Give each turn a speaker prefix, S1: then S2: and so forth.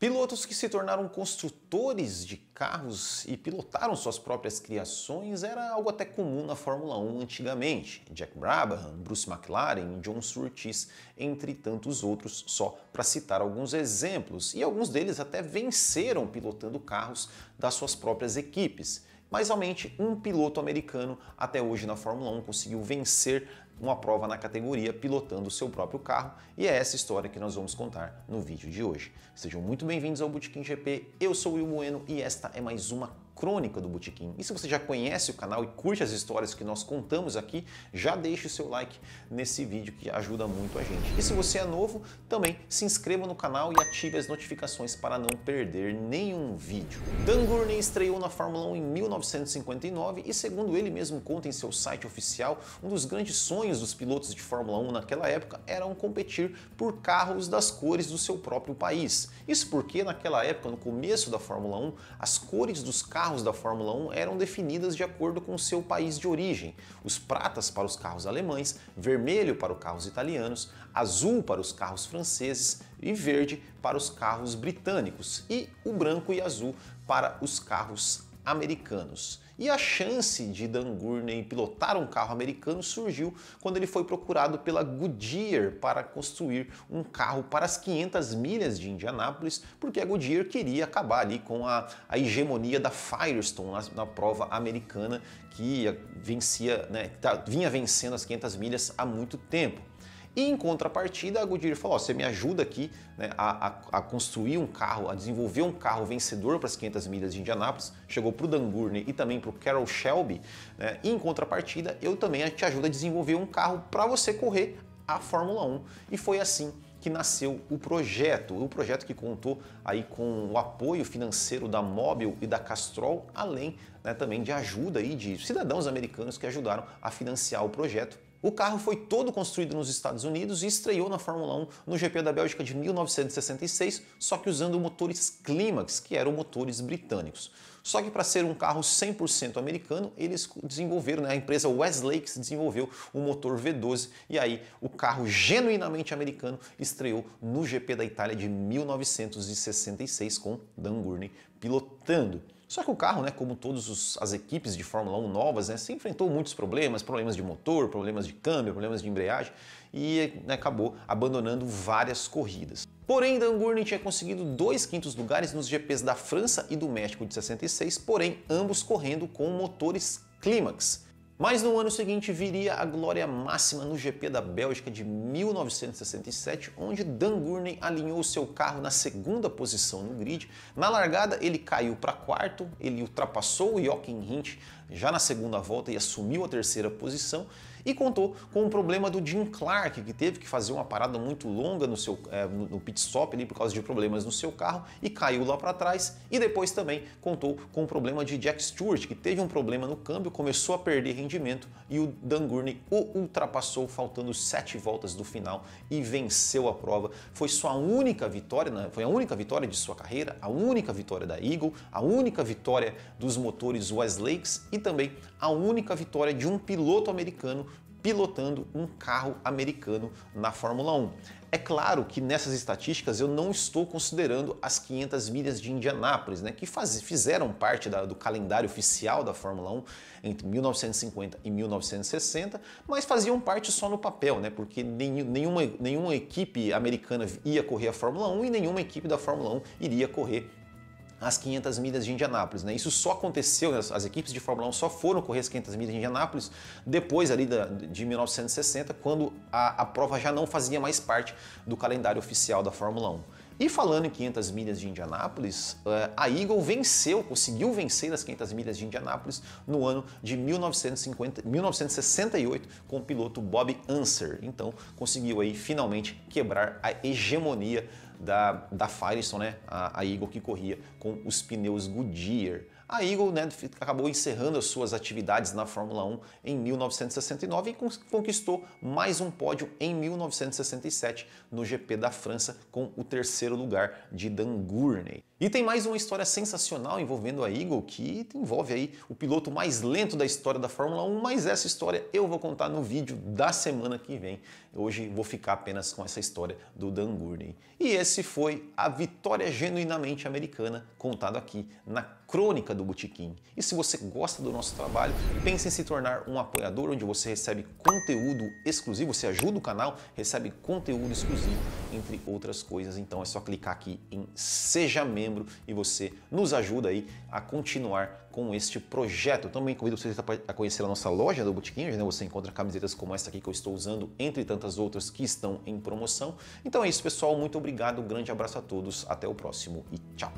S1: Pilotos que se tornaram construtores de carros e pilotaram suas próprias criações era algo até comum na Fórmula 1 antigamente. Jack Brabham, Bruce McLaren, John Surtees, entre tantos outros, só para citar alguns exemplos. E alguns deles até venceram pilotando carros das suas próprias equipes mas somente um piloto americano até hoje na Fórmula 1 conseguiu vencer uma prova na categoria pilotando o seu próprio carro, e é essa história que nós vamos contar no vídeo de hoje. Sejam muito bem-vindos ao Bootkin GP, eu sou o Will Bueno e esta é mais uma crônica do Botequim. E se você já conhece o canal e curte as histórias que nós contamos aqui, já deixe o seu like nesse vídeo que ajuda muito a gente. E se você é novo, também se inscreva no canal e ative as notificações para não perder nenhum vídeo. Dan Gurney estreou na Fórmula 1 em 1959 e, segundo ele mesmo conta em seu site oficial, um dos grandes sonhos dos pilotos de Fórmula 1 naquela época eram competir por carros das cores do seu próprio país. Isso porque naquela época, no começo da Fórmula 1, as cores dos carros carros da Fórmula 1 eram definidas de acordo com seu país de origem. Os pratas para os carros alemães, vermelho para os carros italianos, azul para os carros franceses e verde para os carros britânicos e o branco e azul para os carros americanos. E a chance de Dan Gurney pilotar um carro americano surgiu quando ele foi procurado pela Goodyear para construir um carro para as 500 milhas de Indianápolis, porque a Goodyear queria acabar ali com a, a hegemonia da Firestone na, na prova americana que vencia, né, tá, vinha vencendo as 500 milhas há muito tempo. E em contrapartida, a Goodyear falou: oh, você me ajuda aqui né, a, a, a, construir um carro, a desenvolver um carro vencedor para as 500 milhas de Indianápolis. Chegou para o Dan Gurney e também para o Carroll Shelby. Né, e em contrapartida, eu também te ajudo a desenvolver um carro para você correr a Fórmula 1. E foi assim que nasceu o projeto, o projeto que contou aí com o apoio financeiro da Mobil e da Castrol, além né, também de ajuda aí de cidadãos americanos que ajudaram a financiar o projeto o carro foi todo construído nos Estados Unidos e estreou na Fórmula 1 no GP da Bélgica de 1966, só que usando motores Climax, que eram motores britânicos. Só que para ser um carro 100% americano, eles desenvolveram, né? a empresa Westlake desenvolveu o um motor V12 e aí o carro genuinamente americano estreou no GP da Itália de 1966 com Dan Gurney pilotando. Só que o carro, né, como todas as equipes de Fórmula 1 novas, né, se enfrentou muitos problemas, problemas de motor, problemas de câmbio, problemas de embreagem e né, acabou abandonando várias corridas. Porém, Dan Gurney tinha conseguido dois quintos lugares nos GPs da França e do México de 66, porém ambos correndo com motores Climax. Mas no ano seguinte viria a glória máxima no GP da Bélgica de 1967, onde Dan Gurney alinhou seu carro na segunda posição no grid. Na largada, ele caiu para quarto, ele ultrapassou o Jochen Hint já na segunda volta e assumiu a terceira posição. E contou com o problema do Jim Clark, que teve que fazer uma parada muito longa no seu é, no pit stop ali por causa de problemas no seu carro e caiu lá para trás. E depois também contou com o problema de Jack Stewart, que teve um problema no câmbio, começou a perder rendimento e o Dan Gurney o ultrapassou faltando sete voltas do final e venceu a prova. Foi sua única vitória, né? foi a única vitória de sua carreira, a única vitória da Eagle, a única vitória dos motores Westlakes e também a única vitória de um piloto americano pilotando um carro americano na Fórmula 1. É claro que nessas estatísticas eu não estou considerando as 500 milhas de Indianápolis, né, que faz, fizeram parte da, do calendário oficial da Fórmula 1 entre 1950 e 1960, mas faziam parte só no papel, né, porque nenhum, nenhuma, nenhuma equipe americana ia correr a Fórmula 1 e nenhuma equipe da Fórmula 1 iria correr as 500 milhas de Indianápolis. Né? Isso só aconteceu, as equipes de Fórmula 1 só foram correr as 500 milhas de Indianápolis depois ali da, de 1960, quando a, a prova já não fazia mais parte do calendário oficial da Fórmula 1. E falando em 500 milhas de Indianápolis, eh, a Eagle venceu, conseguiu vencer as 500 milhas de Indianápolis no ano de 1950, 1968 com o piloto Bob Unser. Então conseguiu aí finalmente quebrar a hegemonia da, da Firestone, né? A, a Eagle que corria com os pneus Goodyear a Eagle né, acabou encerrando as suas atividades na Fórmula 1 em 1969 e conquistou mais um pódio em 1967 no GP da França com o terceiro lugar de Dan Gurney. E tem mais uma história sensacional envolvendo a Eagle que envolve aí o piloto mais lento da história da Fórmula 1, mas essa história eu vou contar no vídeo da semana que vem. Hoje vou ficar apenas com essa história do Dan Gurney. E esse foi a vitória genuinamente americana contado aqui na crônica do do Botequim. E se você gosta do nosso trabalho, pense em se tornar um apoiador, onde você recebe conteúdo exclusivo, você ajuda o canal, recebe conteúdo exclusivo, entre outras coisas. Então é só clicar aqui em Seja Membro e você nos ajuda aí a continuar com este projeto. Também convido vocês a conhecer a nossa loja do Botequim, onde né, você encontra camisetas como essa aqui que eu estou usando, entre tantas outras que estão em promoção. Então é isso, pessoal. Muito obrigado, um grande abraço a todos, até o próximo e tchau!